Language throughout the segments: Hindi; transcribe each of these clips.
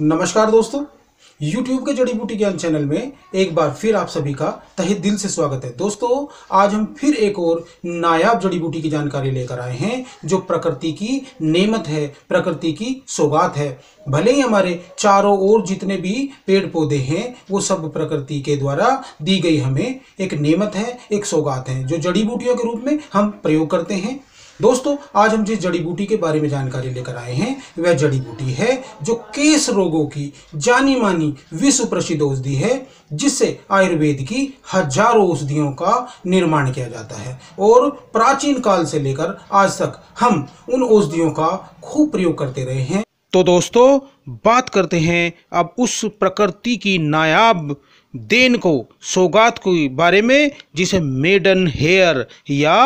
नमस्कार दोस्तों YouTube के जड़ी बूटी ज्ञान चैनल में एक बार फिर आप सभी का तहे दिल से स्वागत है दोस्तों आज हम फिर एक और नायाब जड़ी बूटी की जानकारी लेकर आए हैं जो प्रकृति की नेमत है प्रकृति की सौगात है भले ही हमारे चारों ओर जितने भी पेड़ पौधे हैं वो सब प्रकृति के द्वारा दी गई हमें एक नेमत है एक सौगात है जो जड़ी बूटियों के रूप में हम प्रयोग करते हैं दोस्तों आज हम जिस जड़ी बूटी के बारे में जानकारी लेकर आए हैं वह जड़ी बूटी है जो केस रोगों की जानी मानी विश्व प्रसिद्ध औषधि है जिससे आयुर्वेद की हजारों औषधियों का निर्माण किया जाता है और प्राचीन काल से लेकर आज तक हम उन औषधियों का खूब प्रयोग करते रहे हैं तो दोस्तों बात करते हैं अब उस प्रकृति की नायाब देन को सौगात के बारे में जिसे मेडन हेयर या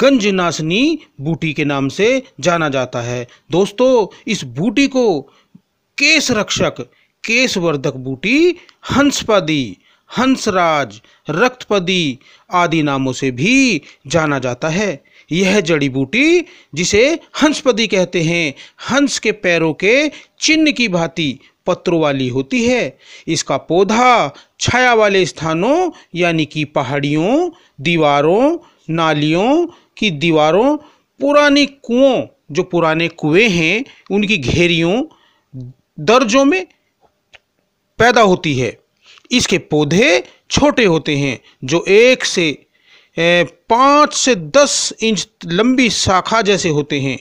गंजनाशनी बूटी के नाम से जाना जाता है दोस्तों इस बूटी को केश रक्षक केशवर्धक बूटी हंसपदी हंसराज रक्तपदी आदि नामों से भी जाना जाता है यह जड़ी बूटी जिसे हंसपदी कहते हैं हंस के पैरों के चिन्ह की भांति पत्रों वाली होती है इसका पौधा छाया वाले स्थानों यानी कि पहाड़ियों दीवारों नालियों की दीवारों पुराने कुओं जो पुराने कुएं हैं उनकी घेरियों दर्जों में पैदा होती है इसके पौधे छोटे होते हैं जो एक से पाँच से दस इंच लंबी शाखा जैसे होते हैं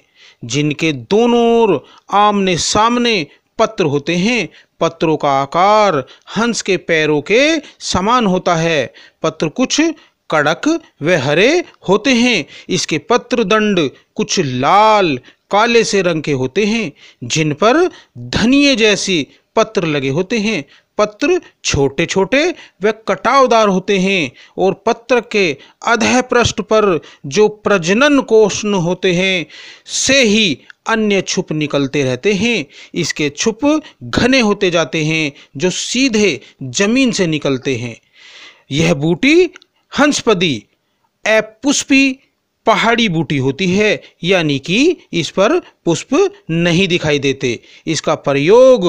जिनके दोनों ओर आमने सामने पत्र होते हैं पत्रों का आकार हंस के पैरों के समान होता है पत्र कुछ कड़क व हरे होते हैं इसके पत्र दंड कुछ लाल काले से रंग के होते हैं जिन पर धनिये जैसी पत्र लगे होते हैं पत्र छोटे छोटे व कटावदार होते हैं और पत्र के अध पृष्ठ पर जो प्रजनन कोष्ण होते हैं से ही अन्य छुप निकलते रहते हैं इसके छुप घने होते जाते हैं जो सीधे जमीन से निकलते हैं यह बूटी हंसपदी एपुष्पी पहाड़ी बूटी होती है यानी कि इस पर पुष्प नहीं दिखाई देते इसका प्रयोग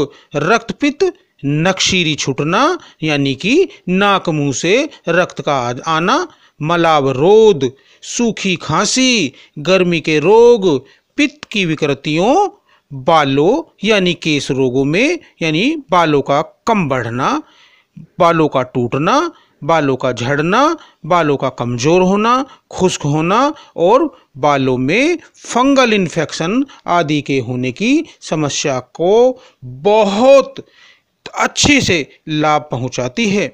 रक्तपित नक्शीरी छुटना यानी कि नाक मुंह से रक्त का आना मलाव रोध सूखी खांसी गर्मी के रोग पित्त की विकृतियों बालों यानी केस रोगों में यानी बालों का कम बढ़ना बालों का टूटना बालों का झड़ना बालों का कमज़ोर होना खुश्क होना और बालों में फंगल इन्फेक्शन आदि के होने की समस्या को बहुत अच्छे से लाभ पहुंचाती है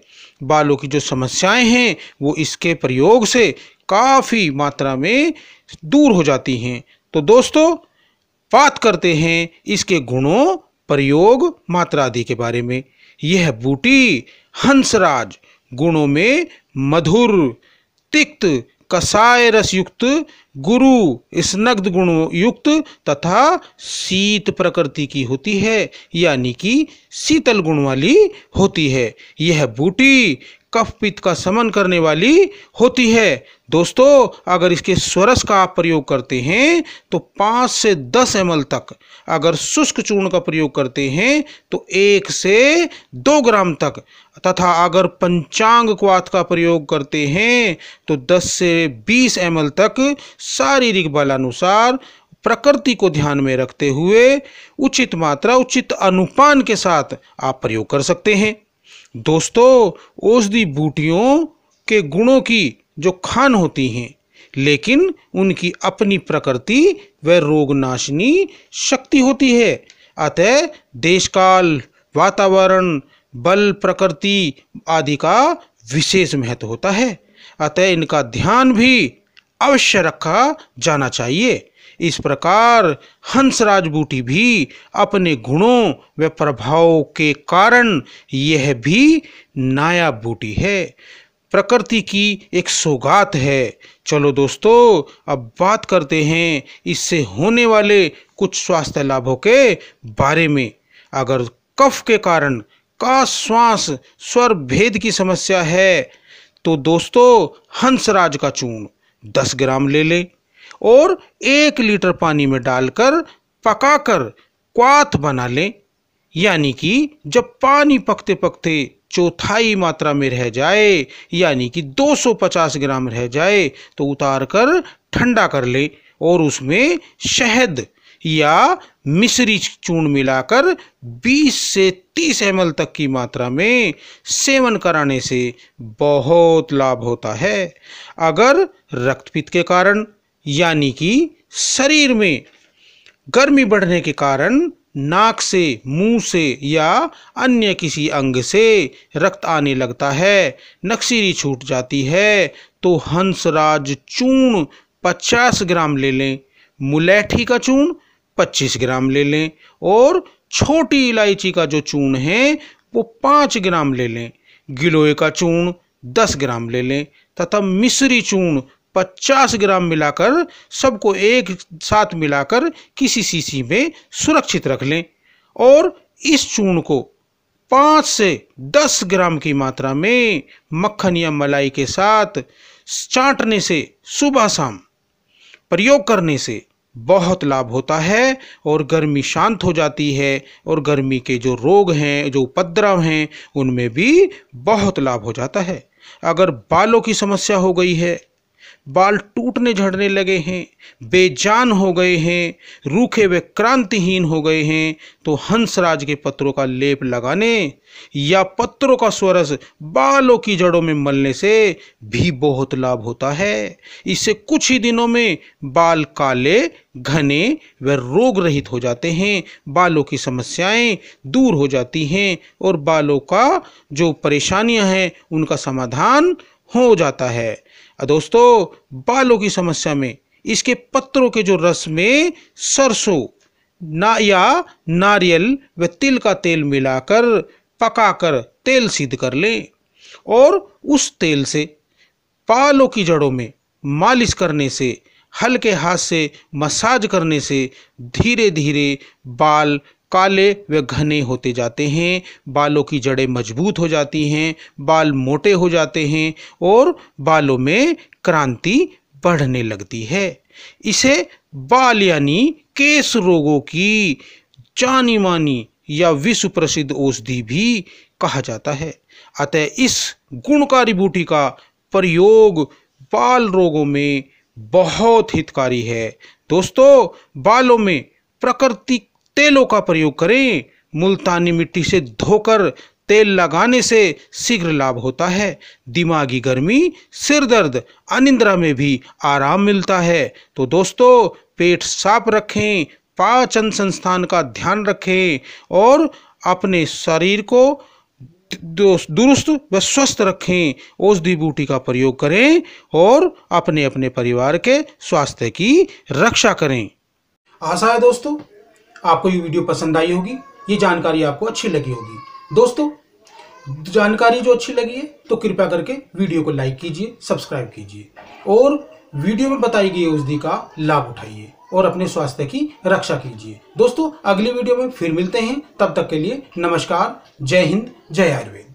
बालों की जो समस्याएं हैं वो इसके प्रयोग से काफ़ी मात्रा में दूर हो जाती हैं तो दोस्तों बात करते हैं इसके गुणों प्रयोग मात्रा आदि के बारे में यह बूटी हंसराज गुणों में मधुर तिक्त कसाय रस युक्त गुरु स्नग्ध गुणों युक्त तथा शीत प्रकृति की होती है यानी कि शीतल गुण वाली होती है यह बूटी कफ पित्त का समन करने वाली होती है दोस्तों अगर इसके स्वरस का आप प्रयोग करते हैं तो पाँच से दस एम तक अगर शुष्क चूर्ण का प्रयोग करते हैं तो एक से दो ग्राम तक तथा अगर पंचांग क्वात का प्रयोग करते हैं तो दस से बीस एम तक शारीरिक बलानुसार प्रकृति को ध्यान में रखते हुए उचित मात्रा उचित अनुपान के साथ आप प्रयोग कर सकते हैं दोस्तों औषधि बूटियों के गुणों की जो खान होती हैं लेकिन उनकी अपनी प्रकृति व रोगनाशिनी शक्ति होती है अतः देशकाल वातावरण बल प्रकृति आदि का विशेष महत्व होता है अतः इनका ध्यान भी अवश्य रखा जाना चाहिए इस प्रकार हंसराज बूटी भी अपने गुणों व प्रभाव के कारण यह भी नायाब बूटी है प्रकृति की एक सौगात है चलो दोस्तों अब बात करते हैं इससे होने वाले कुछ स्वास्थ्य लाभों के बारे में अगर कफ के कारण का श्वास स्वर भेद की समस्या है तो दोस्तों हंसराज का चूर्ण दस ग्राम ले लें और एक लीटर पानी में डालकर पकाकर क्वाथ बना लें यानी कि जब पानी पकते पकते चौथाई मात्रा में रह जाए यानी कि 250 ग्राम रह जाए तो उतार कर ठंडा कर ले और उसमें शहद या मिश्री चूर्ण मिलाकर 20 से 30 एम तक की मात्रा में सेवन कराने से बहुत लाभ होता है अगर रक्तपित के कारण यानी कि शरीर में गर्मी बढ़ने के कारण नाक से मुंह से या अन्य किसी अंग से रक्त आने लगता है नक्सीरी छूट जाती है तो हंसराज चून 50 ग्राम ले लें मुलैठी का चून 25 ग्राम ले लें और छोटी इलायची का जो चून है वो 5 ग्राम ले लें गिलोय का चून 10 ग्राम ले लें तथा मिश्री चून पचास ग्राम मिलाकर सबको एक साथ मिलाकर किसी शीशी में सुरक्षित रख लें और इस चूर्ण को पाँच से दस ग्राम की मात्रा में मक्खन या मलाई के साथ चाटने से सुबह शाम प्रयोग करने से बहुत लाभ होता है और गर्मी शांत हो जाती है और गर्मी के जो रोग हैं जो उपद्रव हैं उनमें भी बहुत लाभ हो जाता है अगर बालों की समस्या हो गई है बाल टूटने झड़ने लगे हैं बेजान हो गए हैं रूखे व क्रांतिहीन हो गए हैं तो हंसराज के पत्रों का लेप लगाने या पत्रों का स्वरस बालों की जड़ों में मलने से भी बहुत लाभ होता है इससे कुछ ही दिनों में बाल काले घने व रोग रहित हो जाते हैं बालों की समस्याएं दूर हो जाती हैं और बालों का जो परेशानियां हैं उनका समाधान हो जाता है दोस्तों बालों की समस्या में इसके पत्रों के जो रस में सरसों ना या नारियल व तिल का तेल मिलाकर पकाकर तेल सिद्ध कर लें और उस तेल से बालों की जड़ों में मालिश करने से हल्के हाथ से मसाज करने से धीरे धीरे बाल काले व घने होते जाते हैं बालों की जड़ें मजबूत हो जाती हैं बाल मोटे हो जाते हैं और बालों में क्रांति बढ़ने लगती है इसे बाल यानी केस रोगों की जानी मानी या विश्व प्रसिद्ध औषधि भी कहा जाता है अतः इस गुणकारी बूटी का प्रयोग बाल रोगों में बहुत हितकारी है दोस्तों बालों में प्राकृतिक तेलों का प्रयोग करें मुल्तानी मिट्टी से धोकर तेल लगाने से शीघ्र लाभ होता है दिमागी गर्मी सिर दर्द अनिंद्रा में भी आराम मिलता है तो दोस्तों पेट साफ रखें पाचन संस्थान का ध्यान रखें और अपने शरीर को दुरुस्त व स्वस्थ रखें औषधि बूटी का प्रयोग करें और अपने अपने परिवार के स्वास्थ्य की रक्षा करें आशा है दोस्तों आपको ये वीडियो पसंद आई होगी ये जानकारी आपको अच्छी लगी होगी दोस्तों जानकारी जो अच्छी लगी है तो कृपया करके वीडियो को लाइक कीजिए सब्सक्राइब कीजिए और वीडियो में बताई गई औषधि का लाभ उठाइए और अपने स्वास्थ्य की रक्षा कीजिए दोस्तों अगली वीडियो में फिर मिलते हैं तब तक के लिए नमस्कार जय हिंद जय आयुर्वेद